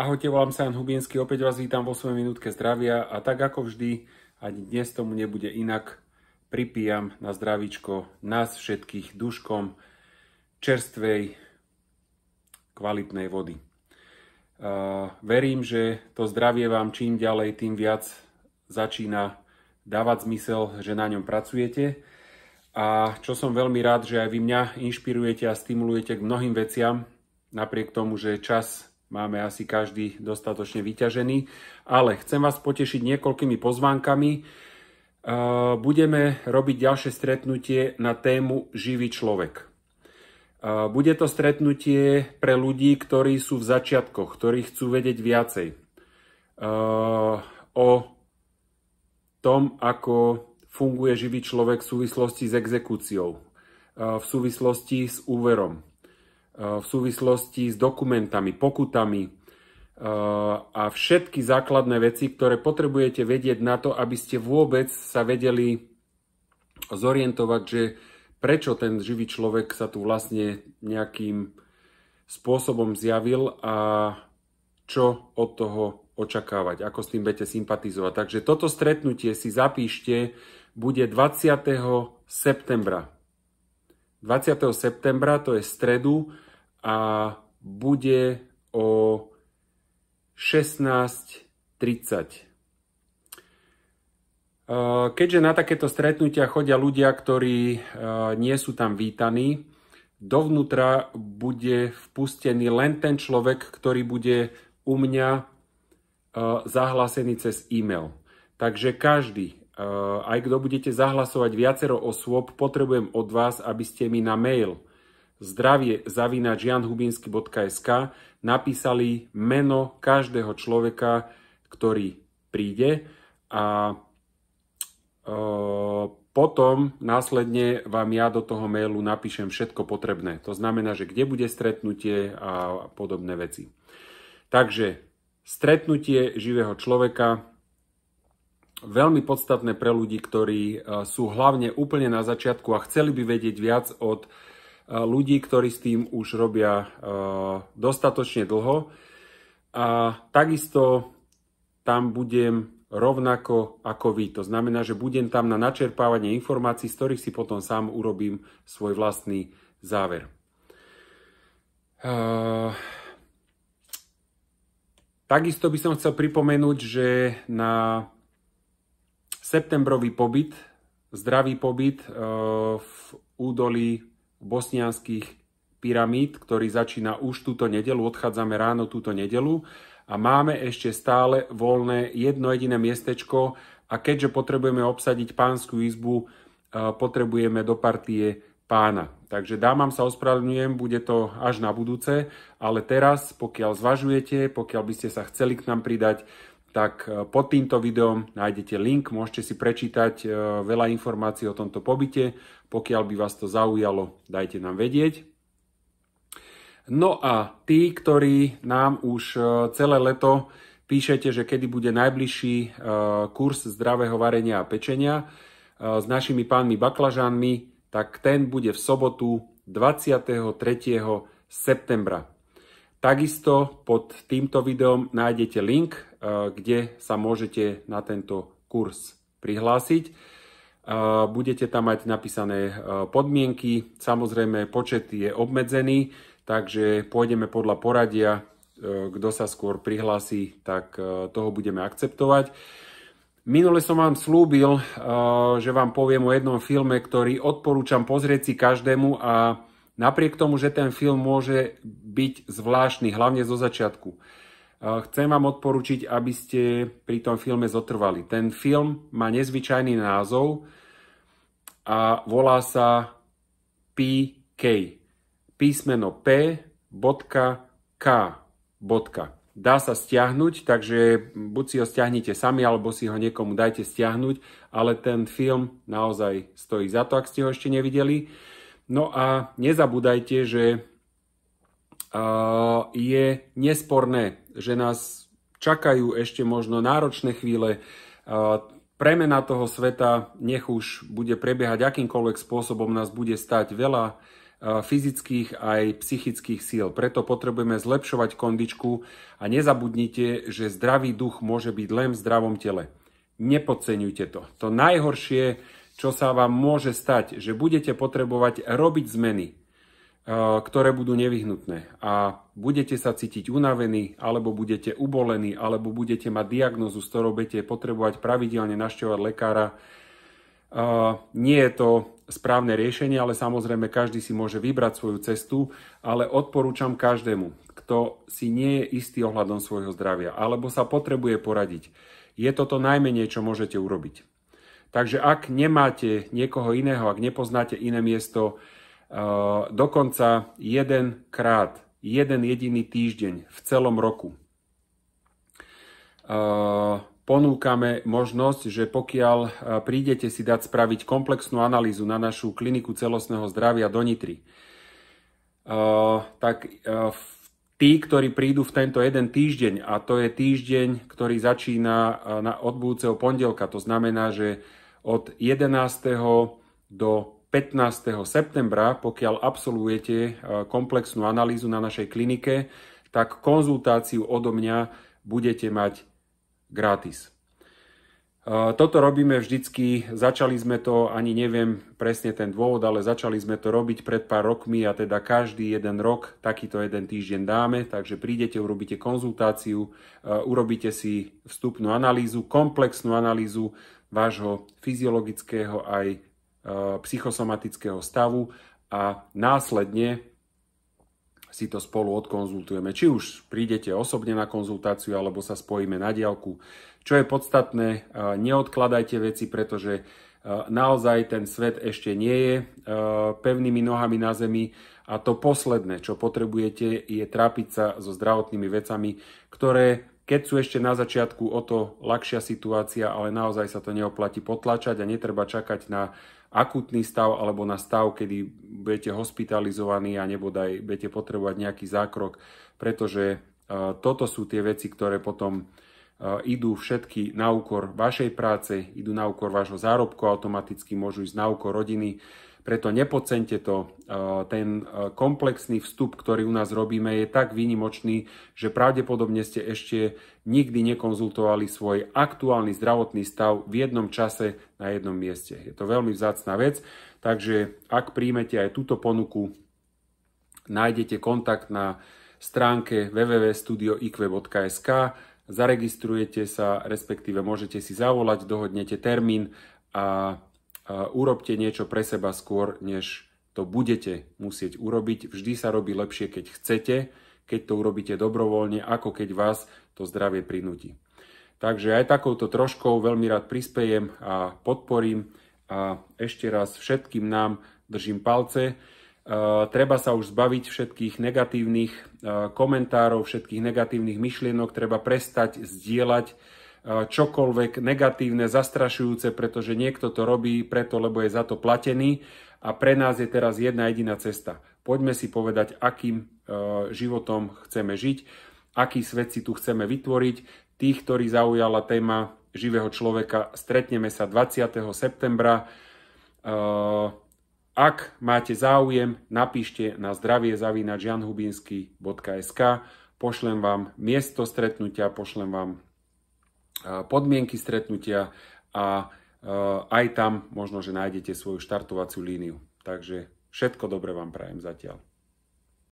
Ahojte, volám sa Jan Hubinský, opäť vás vítam vo svojej minútke zdravia a tak ako vždy, ani dnes tomu nebude inak, pripijam na zdravičko nás všetkých duškom čerstvej, kvalitnej vody. verím, že to zdravie vám čím ďalej, tým viac začína dávať zmysel, že na ňom pracujete. A čo som veľmi rád, že aj vy mňa inšpirujete a stimulujete k mnohým veciam, napriek tomu, že čas máme asi každý dostatočne vyťažený. Ale chcem vás potešiť niekoľkými pozvánkami. E, budeme robiť ďalšie stretnutie na tému živý človek. E, bude to stretnutie pre ľudí, ktorí sú v začiatkoch, ktorí chcú vedieť viacej e, o tom, ako funguje živý človek v súvislosti s exekúciou, v súvislosti s úverom, E, v súvislosti s dokumentami, pokutami e, a všetky základné veci, ktoré potrebujete vedieť na to, aby ste vôbec sa vedeli zorientovať, že prečo ten živý človek sa tu vlastne nejakým spôsobom zjavil a čo od toho očakávať, ako s tým budete sympatizovať. Takže toto stretnutie si zapíšte, bude 20. septembra. 20. septembra, to je stredu, a bude o 16.30. E, keďže na takéto stretnutia chodia ľudia, ktorí e, nie sú tam vítaní, dovnútra bude vpustený len ten človek, ktorý bude u mňa e, zahlásený cez e-mail. Takže každý, aj kto budete zahlasovať viacero osôb, potrebujem od vás, aby ste mi na mail zdravie zavinač janhubinsky.sk napísali meno každého človeka, ktorý príde a e, potom následne vám ja do toho mailu napíšem všetko potrebné. To znamená, že kde bude stretnutie a podobné veci. Takže stretnutie živého človeka veľmi podstatné pre ľudí, ktorí e, sú hlavne úplne na začiatku a chceli by vedieť viac od ľudí, ktorí s tým už robia dostatočne dlho. A takisto tam budem rovnako ako vy. To znamená, že budem tam na načerpávanie informácií, z ktorých si potom sám urobím svoj vlastný záver. Takisto by som chcel pripomenúť, že na septembrový pobyt, zdravý pobyt v údolí bosnianských pyramíd, ktorý začína už túto nedelu, odchádzame ráno túto nedelu a máme ešte stále voľné jedno jediné miestečko a keďže potrebujeme obsadiť pánsku izbu, e, potrebujeme do partie pána. Takže dámam sa ospravedlňujem, bude to až na budúce, ale teraz, pokiaľ zvažujete, pokiaľ by ste sa chceli k nám pridať, tak e, pod týmto videom nájdete link, môžete si prečítať e, veľa informácií o tomto pobyte. Pokiaľ by vás to zaujalo, dajte nám vedieť. No a tí, ktorí nám už e, celé leto píšete, že kedy bude najbližší kurz zdravého varenia a pečenia s našimi pánmi baklažánmi, tak ten bude v sobotu 23. septembra. Takisto pod týmto videom nájdete link, eh, kde sa môžete na tento kurz prihlásiť. Eh, budete tam mať napísané eh, podmienky, samozrejme počet je obmedzený, takže pôjdeme podľa poradia, kto sa skôr prihlási, tak toho budeme akceptovať. Minule som vám slúbil, že vám poviem o jednom filme, ktorý odporúčam pozrieť si každému a Napriek tomu, že ten film môže byť zvláštny, hlavne zo začiatku, eh, chcem vám odporučiť, aby ste pri tom filme zotrvali. Ten film má nezvyčajný názov a volá sa PK. Písmeno P, bodka, K, bodka. Dá sa stiahnuť, takže buď si ho stiahnite sami, alebo si ho niekomu dajte stiahnuť, ale ten film naozaj stojí za to, ak ste ho ešte nevideli. No a nezabúdajte, že je nesporné, že nás čakajú ešte možno náročné chvíle. Premena toho sveta, nech už bude prebiehať akýmkoľvek spôsobom, nás bude stať veľa fyzických aj psychických síl. Preto potrebujeme zlepšovať kondičku a nezabudnite, že zdravý duch môže byť len v zdravom tele. Nepodceňujte to. To najhoršie, čo sa vám môže stať, že budete potrebovať robiť zmeny, eh, ktoré budú nevyhnutné a budete sa cítiť unavení, alebo budete ubolení, alebo budete mať diagnozu, s ktorou budete potrebovať pravidelne našťovať lekára. Eh, nie je to správne riešenie, ale samozrejme každý si môže vybrať svoju cestu, ale odporúčam každému, kto si nie je istý ohľadom svojho zdravia, alebo sa potrebuje poradiť. Je toto najmenej, čo môžete urobiť. Takže ak nemáte niekoho iného, ak nepoznáte iné miesto, eh, dokonca jeden krát, jeden jediný týždeň v celom roku eh, ponúkame možnosť, že pokiaľ eh, prídete si dať spraviť komplexnú analýzu na našu kliniku celostného zdravia do Nitry, tak tí, ktorí prídu v tento jeden týždeň, a to je týždeň, ktorý začína od budúceho pondelka, to znamená, že od 11. do 15. septembra, pokiaľ absolvujete e, komplexnú analýzu na našej klinike, tak konzultáciu odo mňa budete mať gratis. E, toto robíme vždycky, začali sme to, ani neviem presne ten dôvod, ale začali sme to robiť pred pár rokmi a teda každý jeden rok takýto jeden týždeň dáme, takže prídete, urobíte konzultáciu, e, urobíte si vstupnú analýzu, komplexnú analýzu vášho fyziologického aj e, psychosomatického stavu a následne si to spolu odkonzultujeme. Či už prídete osobne na konzultáciu, alebo sa spojíme na diálku. Čo je podstatné, e, neodkladajte veci, pretože e, naozaj ten svet ešte nie je pevnými nohami na zemi a to posledné, čo potrebujete, je trápiť sa so zdravotnými vecami, ktoré keď sú ešte na začiatku o to ľahšia situácia, ale naozaj sa to neoplatí potlačať a netreba čakať na akutný stav alebo na stav, kedy budete hospitalizovaní a nebodaj budete potrebovať nejaký zákrok, pretože e, toto sú tie veci, ktoré potom Eh, idú všetky na úkor vašej práce, idú na úkor vášho zárobku, automaticky môžu ísť na úkor rodiny. Preto nepocente to. Eh, ten eh, komplexný vstup, ktorý u nás robíme, je tak výnimočný, že pravdepodobne ste ešte nikdy nekonzultovali svoj aktuálny zdravotný stav v jednom čase na jednom mieste. Je to veľmi vzácná vec, takže ak príjmete aj túto ponuku, nájdete kontakt na stránke www.studioikve.sk zaregistrujete sa, respektíve môžete si zavolať, dohodnete termín a, urobte niečo pre seba skôr, než to budete musieť urobiť. Vždy sa robí lepšie, keď chcete, keď to urobíte dobrovoľne, ako keď vás to zdravie prinúti. Takže aj takouto troškou veľmi rád prispejem a podporím a ešte raz všetkým nám držím palce. Eh, treba sa už zbaviť všetkých negatívnych eh, komentárov, všetkých negatívnych myšlienok, treba prestať zdieľať eh, čokoľvek negatívne, zastrašujúce, pretože niekto to robí preto, lebo je za to platený a pre nás je teraz jedna jediná cesta. Poďme si povedať, akým životom chceme žiť, aký svet si tu chceme vytvoriť. Tých, ktorí zaujala téma živého človeka, stretneme sa 20. septembra. Ak máte záujem, napíšte na zdravie pošlem vám miesto stretnutia, pošlem vám podmienky stretnutia a aj tam možno, že nájdete svoju štartovaciu líniu. Takže všetko dobre vám prajem zatiaľ.